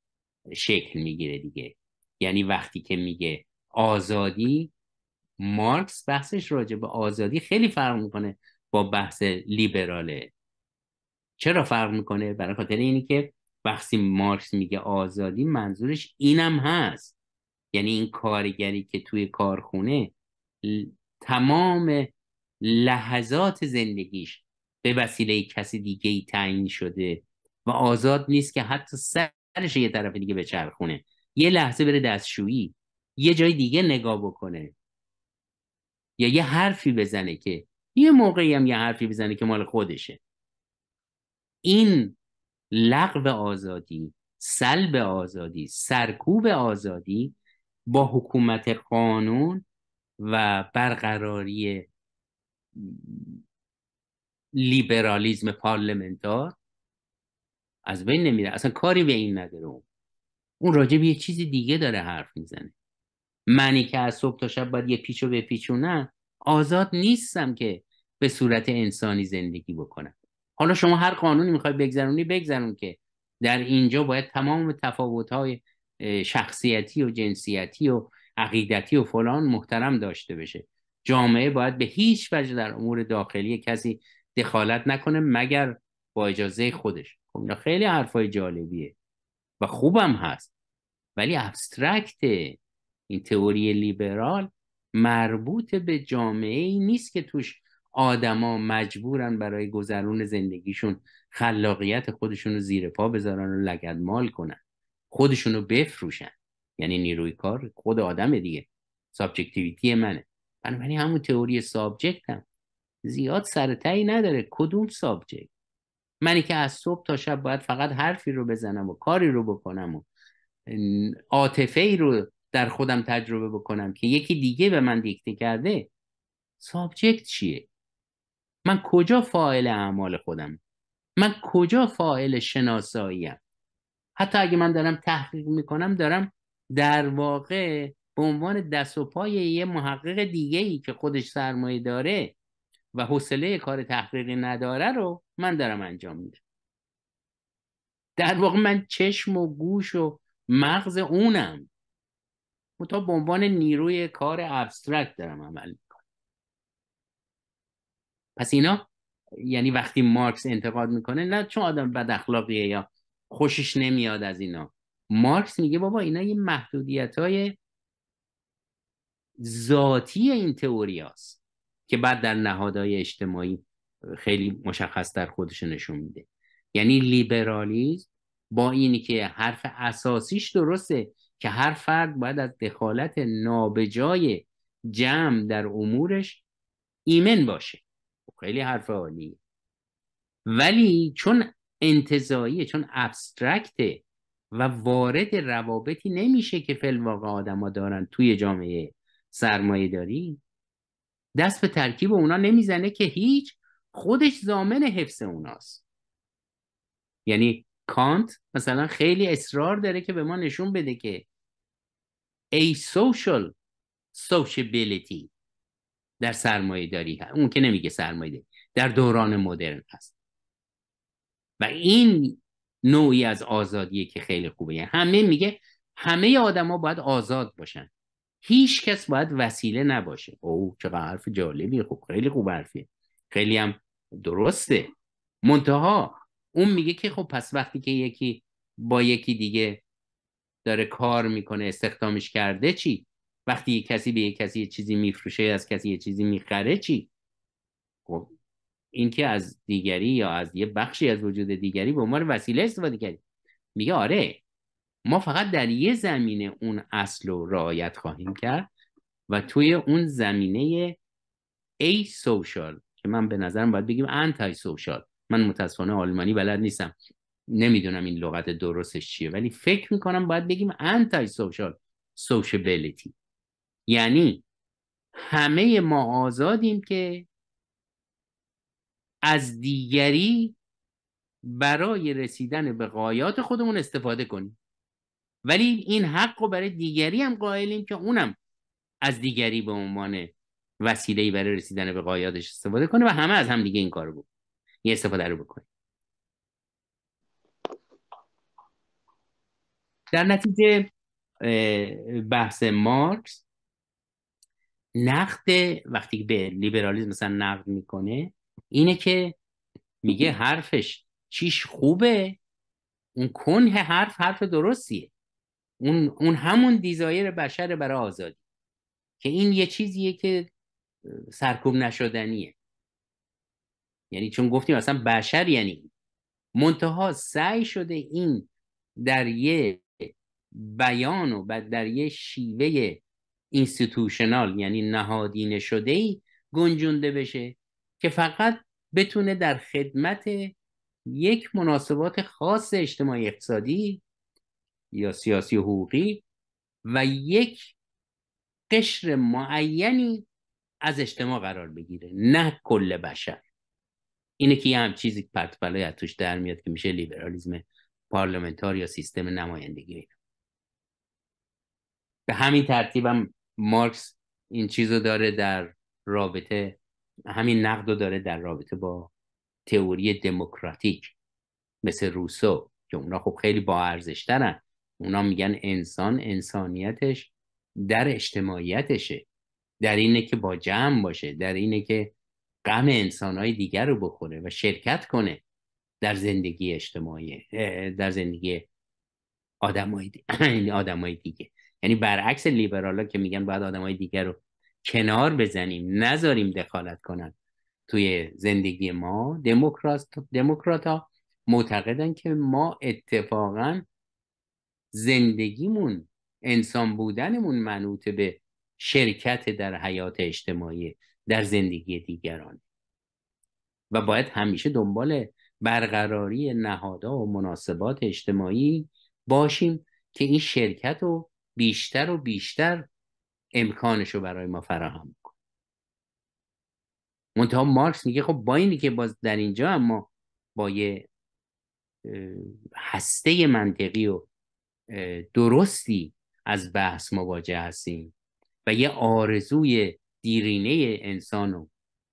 شکل میگیره دیگه یعنی وقتی که میگه آزادی مارکس بحثش راجع به آزادی خیلی فرق میکنه با بحث لیبراله چرا فرق میکنه برای خاطر اینی که وقتی مارکس میگه آزادی منظورش اینم هست یعنی این کارگری که توی کارخونه تمام لحظات زندگیش به وسیله کسی دیگه ای تعیین شده و آزاد نیست که حتی سرش یه طرف دیگه چرخونه یه لحظه بره دستشویی یه جای دیگه نگاه بکنه یا یه حرفی بزنه که یه موقعی هم یه حرفی بزنه که مال خودشه این لغو آزادی سلب آزادی سرکوب آزادی با حکومت قانون و برقراری لیبرالیزم پارلمنتار از بین نمیره اصلا کاری به این نداره اون اون راجع یه چیز دیگه داره حرف میزنه منی که از صبح تا شب باید یه پیچو نه آزاد نیستم که به صورت انسانی زندگی بکنن حالا شما هر قانونی میخوای بگذرونی بگذرون که در اینجا باید تمام های شخصیتی و جنسیتی و عقیدتی و فلان محترم داشته بشه جامعه باید به هیچ وجه در امور داخلی کسی دخالت نکنه مگر با اجازه خودش خب اینا خیلی حرفای جالبیه و خوبم هست ولی ابسترکت این تئوری لیبرال مربوط به جامعه ای نیست که توش آدما مجبورن برای گذرون زندگیشون خلاقیت خودشون رو زیر پا بذارن و لگد مال کنن خودشون رو بفروشن یعنی نیروی کار خود آدم دیگه سابجکتیویتی منه بنابراین همون تئوری سابجکت هم زیاد سرتایی نداره کدوم سابجکت منی که از صبح تا شب باید فقط حرفی رو بزنم و کاری رو بکنم و عاطفه ای رو در خودم تجربه بکنم که یکی دیگه به من دیکته کرده سابجکت چیه من کجا فاعل اعمال خودم من کجا فاعل شناساییم حتی اگه من دارم تحقیق میکنم دارم در واقع به عنوان دست و پای یه محقق دیگه ای که خودش سرمایه داره و حوصله کار تحقیقی نداره رو من دارم انجام میدم در واقع من چشم و گوش و مغز اونم تا به عنوان نیروی کار ابسترکت دارم عمل پس اینا یعنی وقتی مارکس انتقاد میکنه نه چون آدم بد اخلاقیه یا خوشش نمیاد از اینا مارکس میگه بابا اینا یه محدودیت های ذاتی این تئوری هاست که بعد در نهادهای اجتماعی خیلی مشخص در خودش نشون میده یعنی لیبرالیزم با اینی که حرف اساسیش درسته که هر فرد باید از دخالت نابجای جمع در امورش ایمن باشه خیلی حرف عالی ولی چون انتظاییه چون ابسترکته و وارد روابطی نمیشه که واقع آدما دارن توی جامعه سرمایه داری دست به ترکیب اونا نمیزنه که هیچ خودش زامن حفظ اوناست یعنی کانت مثلا خیلی اصرار داره که به ما نشون بده که ای سوشل سوشیبیلیتی در سرمایه داری هست اون که نمیگه سرمایه در دوران مدرن هست و این نوعی از آزادیه که خیلی خوبه یعنی همه میگه همه آدما باید آزاد باشن هیچ کس باید وسیله نباشه او چقدر حرف جالبی خوب خیلی خوب حرفیه خیلی هم درسته منتها اون میگه که خب پس وقتی که یکی با یکی دیگه داره کار میکنه استخدامش کرده چی وقتی کسی به کسی یه چیزی میفروشه از کسی یه چیزی میخره چی خب این که از دیگری یا از یه بخشی از وجود دیگری به عنوان وسیله استفاده کردی میگه آره ما فقط در یه زمینه اون اصل و رعایت خواهیم کرد و توی اون زمینه ای سوشال که من به نظرم باید بگیم انتای سوشال من متاسفانه آلمانی بلد نیستم نمیدونم این لغت درستش چیه ولی فکر میکنم باید بگیم انتای سوشال سوشبلیتی یعنی همه ما آزادیم که از دیگری برای رسیدن به قایات خودمون استفاده کنیم ولی این حق رو برای دیگری هم قائلیم که اونم از دیگری به عنوان وسیله برای رسیدن به قایاتش استفاده کنه و همه از هم دیگه این کار رو یه استفاده رو بکنیم در نتیجه بحث مارکس نقد وقتی به لیبرالیزم مثلا نقد میکنه اینه که میگه حرفش چیش خوبه اون کنه حرف حرف درستیه اون, اون همون دیزایر بشر برای آزادی که این یه چیزیه که سرکوب نشدنیه یعنی چون گفتیم اصلا بشر یعنی منتها سعی شده این در یه بیان و در یه شیوه اینستیتوشنال یعنی نهادینه شده ای گنجونده بشه که فقط بتونه در خدمت یک مناسبات خاص اجتماعی اقتصادی یا سیاسی حقوقی و یک قشر معینی از اجتماع قرار بگیره نه کل بشر اینه که یه هم چیزی پرتپلای از توش در میاد که میشه لیبرالیزم پارلمنتار یا سیستم نمایندگی به همین ترتیبم مارکس این چیز رو داره در رابطه همین نقد رو داره در رابطه با تئوری دموکراتیک مثل روسو که اونا خب خیلی با ارزشترن اونا میگن انسان انسانیتش در اجتماعیتشه در اینه که با جمع باشه در اینه که غم انسانهای دیگر رو بخوره و شرکت کنه در زندگی اجتماعی در زندگی آدمای دی... یعنی دیگه یعنی برعکس لیبرالا که میگن باید های دیگر رو کنار بزنیم نذاریم دخالت کنن توی زندگی ما دموکرات ها معتقدن که ما اتفاقا زندگیمون انسان بودنمون منوط به شرکت در حیات اجتماعی در زندگی دیگران و باید همیشه دنبال برقراری نهادها و مناسبات اجتماعی باشیم که این شرکت رو بیشتر و بیشتر امکانش رو برای ما فراهم میکنه منتها مارکس میگه خب با اینی که باز در اینجا هم ما با یه هسته منطقی و درستی از بحث مواجه هستیم و یه آرزوی دیرینه انسانو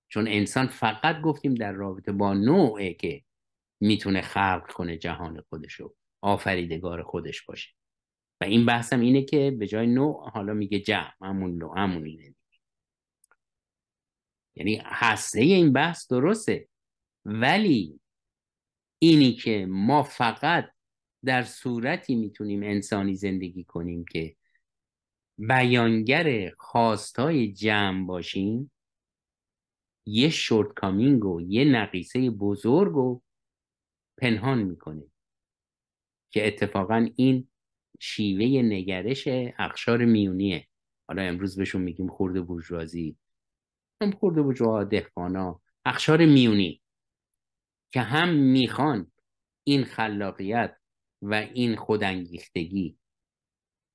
چون انسان فقط گفتیم در رابطه با نوعه که میتونه خلق کنه جهان خودش خودشو آفریدگار خودش باشه این بحثم اینه که به جای نوع حالا میگه جمع همون نوع همون اینه یعنی هسته این بحث درسته ولی اینی که ما فقط در صورتی میتونیم انسانی زندگی کنیم که بیانگر خواستای جمع باشیم یه کامینگ و یه نقیصه بزرگ و پنهان میکنه که اتفاقا این شیوه نگرش اخشار میونیه حالا امروز بهشون میگیم خورده برجوازی هم خورده برجوها دهقانا اخشار میونی که هم میخوان این خلاقیت و این خودانگیختگی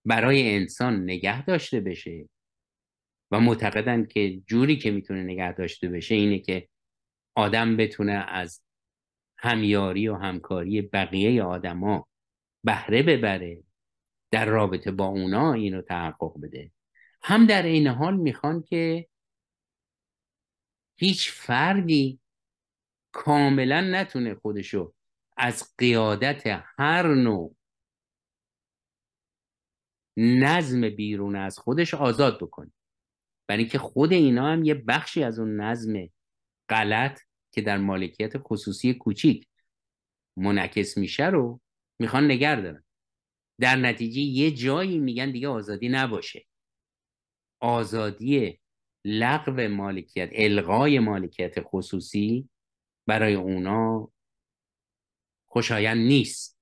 برای انسان نگه داشته بشه و معتقدن که جوری که میتونه نگه داشته بشه اینه که آدم بتونه از همیاری و همکاری بقیه آدما بهره ببره در رابطه با اونا اینو تحقق بده هم در این حال میخوان که هیچ فردی کاملا نتونه خودشو از قیادت هر نوع نظم بیرون از خودش آزاد بکنه برای اینکه خود اینا هم یه بخشی از اون نظم غلط که در مالکیت خصوصی کوچیک منعکس میشه رو میخوان نگه دارن در نتیجه یه جایی میگن دیگه آزادی نباشه آزادی لغو مالکیت الغای مالکیت خصوصی برای اونا خوشایند نیست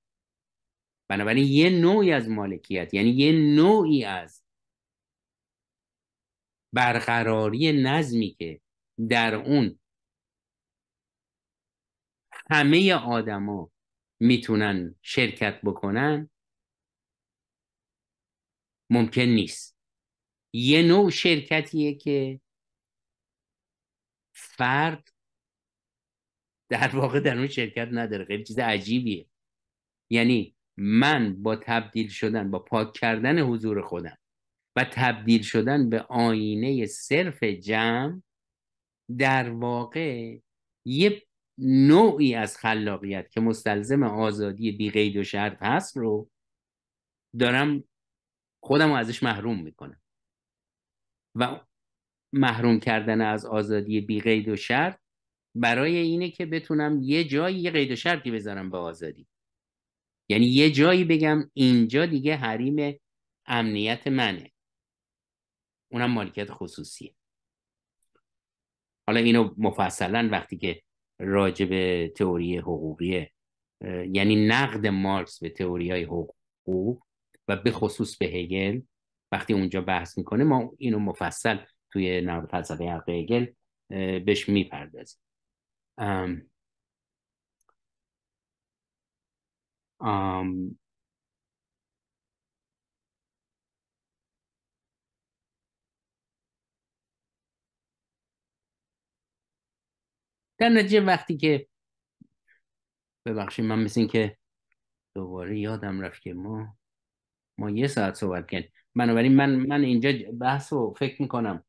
بنابراین یه نوعی از مالکیت یعنی یه نوعی از برقراری نظمی که در اون همه آدما میتونن شرکت بکنن ممکن نیست یه نوع شرکتیه که فرد در واقع در اون شرکت نداره خیلی چیز عجیبیه یعنی من با تبدیل شدن با پاک کردن حضور خودم و تبدیل شدن به آینه صرف جمع در واقع یه نوعی از خلاقیت که مستلزم آزادی بی و شرط هست رو دارم خودم رو ازش محروم میکنم و محروم کردن از آزادی بی قید و شرط برای اینه که بتونم یه جایی یه قید و شرطی بذارم به آزادی یعنی یه جایی بگم اینجا دیگه حریم امنیت منه اونم مالکیت خصوصیه حالا اینو مفصلا وقتی که راجع به تئوری حقوقی یعنی نقد مارکس به تئوری های حقوق و به خصوص به هگل وقتی اونجا بحث میکنه ما اینو مفصل توی نقد فلسفه حق هگل بهش میپردازیم ام ام در نتیجه وقتی که ببخشید من مثل اینکه که دوباره یادم رفت که ما ما یه ساعت صحبت کردیم بنابراین من من اینجا بحث رو فکر میکنم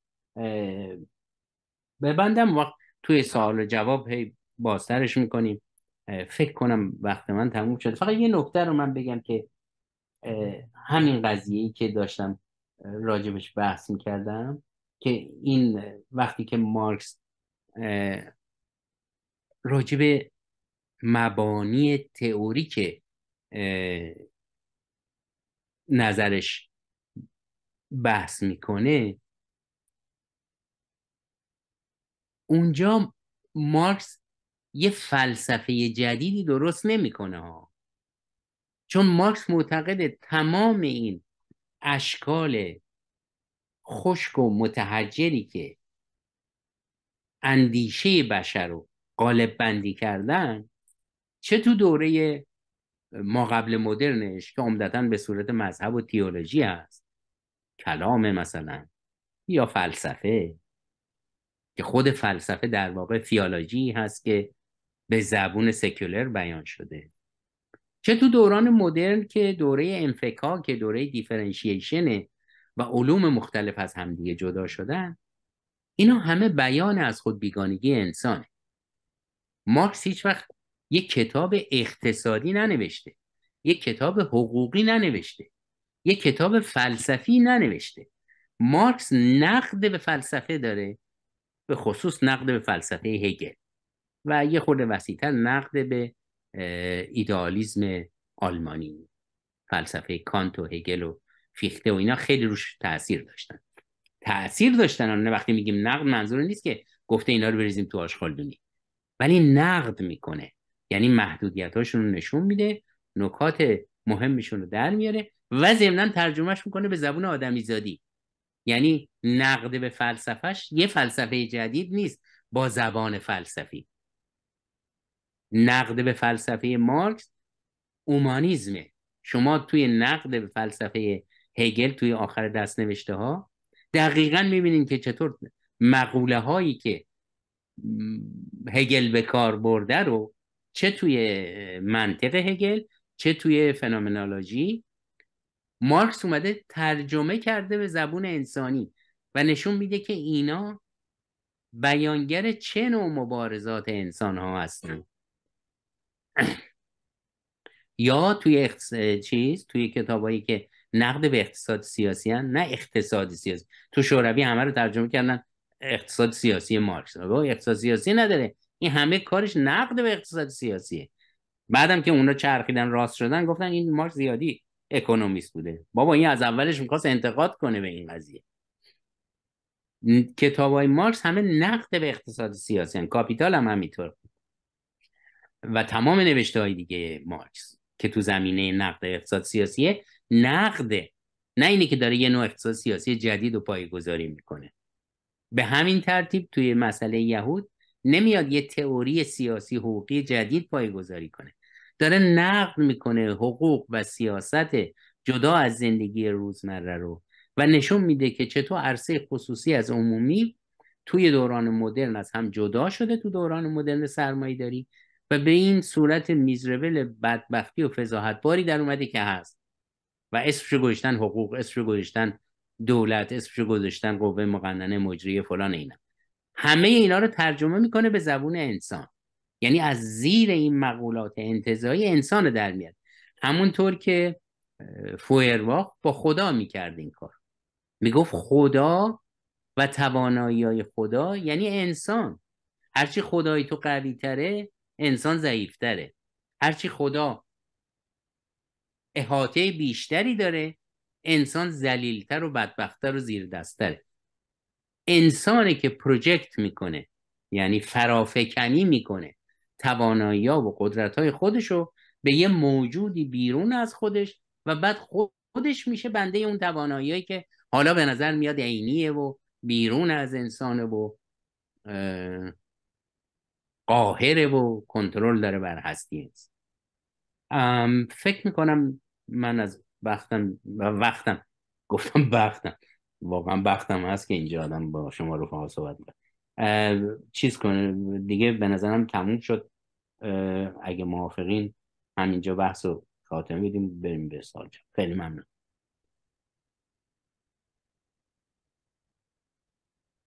ببندم وقت توی سوال و جواب هی بازترش میکنیم فکر کنم وقت من تموم شده فقط یه نکته رو من بگم که همین قضیه ای که داشتم راجبش بحث میکردم که این وقتی که مارکس راجب مبانی که نظرش بحث میکنه اونجا مارکس یه فلسفه جدیدی درست نمیکنه چون مارکس معتقد تمام این اشکال خشک و متحجری که اندیشه بشر رو قالب بندی کردن چه تو دوره ما قبل مدرنش که عمدتا به صورت مذهب و تیولوژی است کلام مثلا یا فلسفه که خود فلسفه در واقع فیالوجی هست که به زبون سکولر بیان شده چه تو دوران مدرن که دوره انفکا که دوره دیفرنشیشنه و علوم مختلف از همدیگه جدا شدن اینا همه بیان از خود بیگانگی انسانه مارکس هیچ وقت یک کتاب اقتصادی ننوشته یه کتاب حقوقی ننوشته یه کتاب فلسفی ننوشته مارکس نقد به فلسفه داره به خصوص نقد به فلسفه هگل و یه خورده وسیتا نقد به ایدالیزم آلمانی فلسفه کانت و هگل و فیخته و اینا خیلی روش تاثیر داشتن تاثیر داشتن وقتی میگیم نقد منظور نیست که گفته اینا رو بریزیم تو آشغال دونی ولی نقد میکنه یعنی محدودیتاشون رو نشون میده نکات مهمشون رو در میاره و ضمنا ترجمهش میکنه به زبون آدمیزادی یعنی نقد به فلسفهش یه فلسفه جدید نیست با زبان فلسفی نقد به فلسفه مارکس اومانیزمه شما توی نقد به فلسفه هگل توی آخر دست نوشته ها دقیقا میبینید که چطور مقوله هایی که هگل به کار برده رو چه توی منطق هگل چه توی فنومنالوژی مارکس اومده ترجمه کرده به زبون انسانی و نشون میده که اینا بیانگر چه نوع مبارزات انسان ها هستن یا توی چیز توی کتابایی که نقد به اقتصاد سیاسی هن. نه اقتصاد سیاسی تو شوروی همه رو ترجمه کردن اقتصاد سیاسی مارکس خب، اقتصاد سیاسی نداره این همه کارش نقد به اقتصاد سیاسیه بعدم که اونا چرخیدن راست شدن گفتن این مارکس زیادی اکونومیست بوده بابا این از اولش میخواست انتقاد کنه به این قضیه کتاب های مارکس همه نقد به اقتصاد سیاسی هم. کاپیتال هم همینطور و تمام نوشته های دیگه مارکس که تو زمینه نقد اقتصاد سیاسیه نقده نه اینه که داره یه نوع اقتصاد سیاسی جدید و پایگذاری میکنه به همین ترتیب توی مسئله یهود نمیاد یه تئوری سیاسی حقوقی جدید پایگذاری کنه داره نقد میکنه حقوق و سیاست جدا از زندگی روزمره رو و نشون میده که چطور عرصه خصوصی از عمومی توی دوران مدرن از هم جدا شده تو دوران مدرن سرمایه داری و به این صورت میزربل بدبختی و فضاحتباری در اومده که هست و اسمش گذاشتن حقوق اسمش گذاشتن دولت اسمش گذاشتن قوه مقننه مجری فلان اینا همه اینا رو ترجمه میکنه به زبون انسان یعنی از زیر این مقولات انتظاعی انسان در میاد همونطور که فویرواخ با خدا میکرد این کار میگفت خدا و توانایی های خدا یعنی انسان هرچی خدای تو قوی تره انسان ضعیفتره هرچی خدا احاطه بیشتری داره انسان زلیلتر و بدبختتر و زیر دستره انسانه که پروژکت میکنه یعنی فرافکنی میکنه توانایی و قدرت های خودش رو به یه موجودی بیرون از خودش و بعد خودش میشه بنده اون توانایی که حالا به نظر میاد عینیه و بیرون از انسانه و قاهره و کنترل داره بر هستی فکر فکر میکنم من از وقتم وقتم گفتم وقتم واقعا بختم هست که اینجا آدم با شما خواهد صحبت بود چیز کنه دیگه به نظرم تموم شد اگه موافقین همینجا بحث رو خاتمه بدیم بریم به سال خیلی ممنون